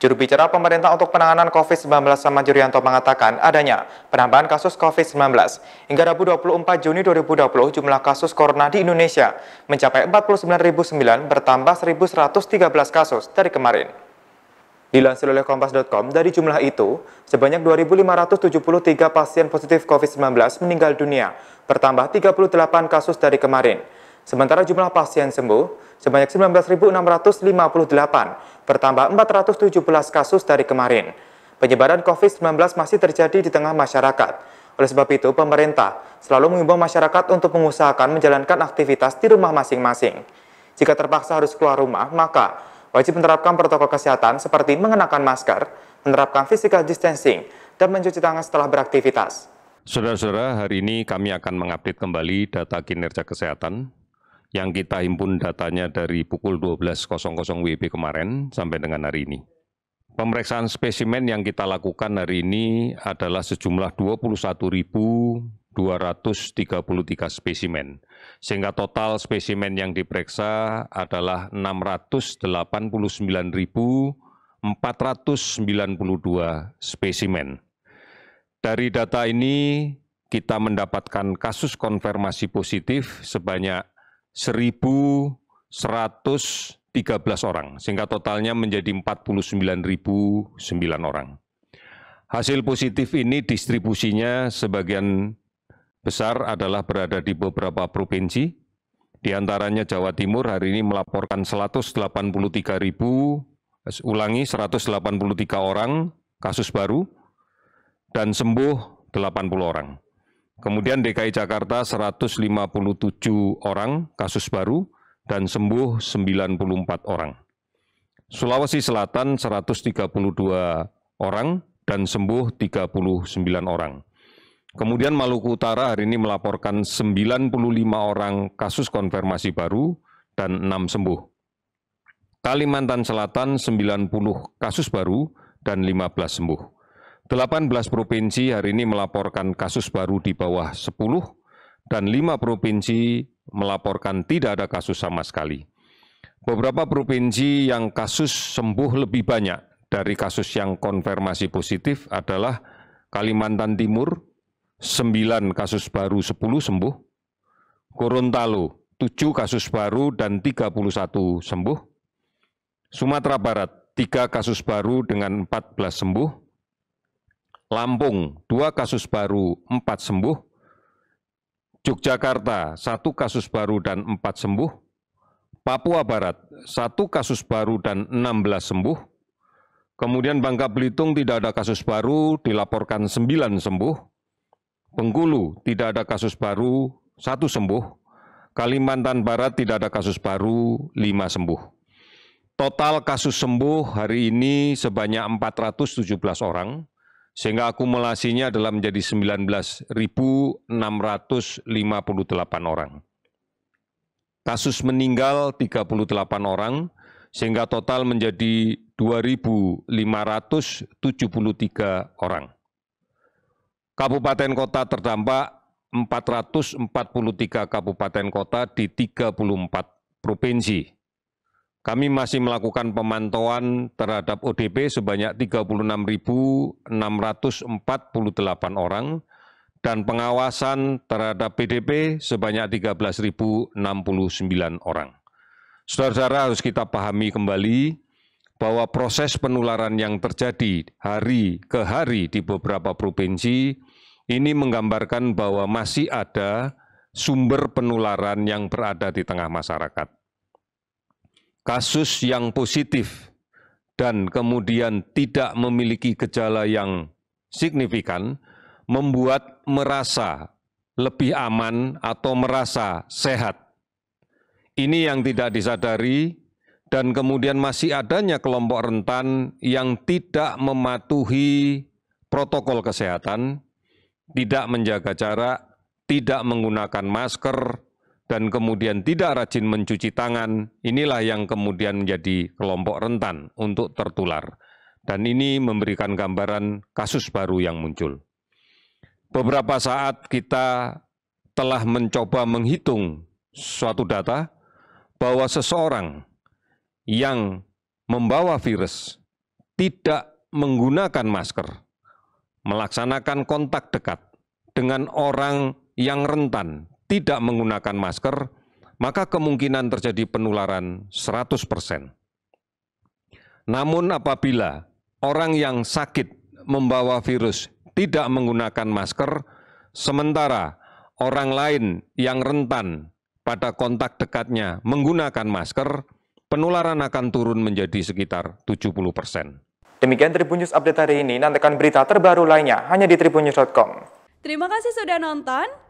Juru bicara pemerintah untuk penanganan COVID-19 sama Jurianto mengatakan adanya penambahan kasus COVID-19. Hingga Rabu 24 Juni 2020, jumlah kasus corona di Indonesia mencapai 49.009 bertambah 1.113 kasus dari kemarin. Dilansir oleh Kompas.com, dari jumlah itu, sebanyak 2.573 pasien positif COVID-19 meninggal dunia, bertambah 38 kasus dari kemarin. Sementara jumlah pasien sembuh sebanyak 19.658, bertambah 417 kasus dari kemarin. Penyebaran COVID-19 masih terjadi di tengah masyarakat. Oleh sebab itu, pemerintah selalu mengimbau masyarakat untuk mengusahakan menjalankan aktivitas di rumah masing-masing. Jika terpaksa harus keluar rumah, maka wajib menerapkan protokol kesehatan seperti mengenakan masker, menerapkan physical distancing, dan mencuci tangan setelah beraktivitas. Saudara-saudara, hari ini kami akan mengupdate kembali data kinerja kesehatan yang kita himpun datanya dari pukul 12.00 WIB kemarin sampai dengan hari ini. Pemeriksaan spesimen yang kita lakukan hari ini adalah sejumlah 21.233 spesimen, sehingga total spesimen yang diperiksa adalah 689.492 spesimen. Dari data ini, kita mendapatkan kasus konfirmasi positif sebanyak 1.113 orang, sehingga totalnya menjadi 49.009 orang. Hasil positif ini distribusinya sebagian besar adalah berada di beberapa provinsi, di antaranya Jawa Timur hari ini melaporkan 183 ribu, ulangi 183 orang kasus baru, dan sembuh 80 orang. Kemudian DKI Jakarta 157 orang kasus baru dan sembuh 94 orang. Sulawesi Selatan 132 orang dan sembuh 39 orang. Kemudian Maluku Utara hari ini melaporkan 95 orang kasus konfirmasi baru dan 6 sembuh. Kalimantan Selatan 90 kasus baru dan 15 sembuh. 18 provinsi hari ini melaporkan kasus baru di bawah 10 dan 5 provinsi melaporkan tidak ada kasus sama sekali. Beberapa provinsi yang kasus sembuh lebih banyak dari kasus yang konfirmasi positif adalah Kalimantan Timur 9 kasus baru 10 sembuh, Gorontalo 7 kasus baru dan 31 sembuh, Sumatera Barat 3 kasus baru dengan 14 sembuh, Lampung, dua kasus baru, empat sembuh. Yogyakarta, satu kasus baru dan empat sembuh. Papua Barat, satu kasus baru dan enam belas sembuh. Kemudian Bangka Belitung tidak ada kasus baru, dilaporkan 9 sembuh. Bengkulu tidak ada kasus baru, satu sembuh. Kalimantan Barat tidak ada kasus baru, 5 sembuh. Total kasus sembuh hari ini sebanyak 417 orang sehingga akumulasinya adalah menjadi 19.658 orang. Kasus meninggal 38 orang, sehingga total menjadi 2.573 orang. Kabupaten kota terdampak 443 kabupaten kota di 34 provinsi kami masih melakukan pemantauan terhadap ODP sebanyak 36.648 orang dan pengawasan terhadap PDP sebanyak 13.069 orang. Saudara-saudara harus kita pahami kembali bahwa proses penularan yang terjadi hari ke hari di beberapa provinsi ini menggambarkan bahwa masih ada sumber penularan yang berada di tengah masyarakat kasus yang positif dan kemudian tidak memiliki gejala yang signifikan membuat merasa lebih aman atau merasa sehat. Ini yang tidak disadari dan kemudian masih adanya kelompok rentan yang tidak mematuhi protokol kesehatan, tidak menjaga jarak, tidak menggunakan masker, dan kemudian tidak rajin mencuci tangan, inilah yang kemudian menjadi kelompok rentan untuk tertular. Dan ini memberikan gambaran kasus baru yang muncul. Beberapa saat kita telah mencoba menghitung suatu data bahwa seseorang yang membawa virus tidak menggunakan masker, melaksanakan kontak dekat dengan orang yang rentan tidak menggunakan masker, maka kemungkinan terjadi penularan 100 persen. Namun apabila orang yang sakit membawa virus tidak menggunakan masker, sementara orang lain yang rentan pada kontak dekatnya menggunakan masker, penularan akan turun menjadi sekitar 70 persen. Demikian Tribun News Update hari ini, nantikan berita terbaru lainnya hanya di tribunnews.com. Terima kasih sudah nonton.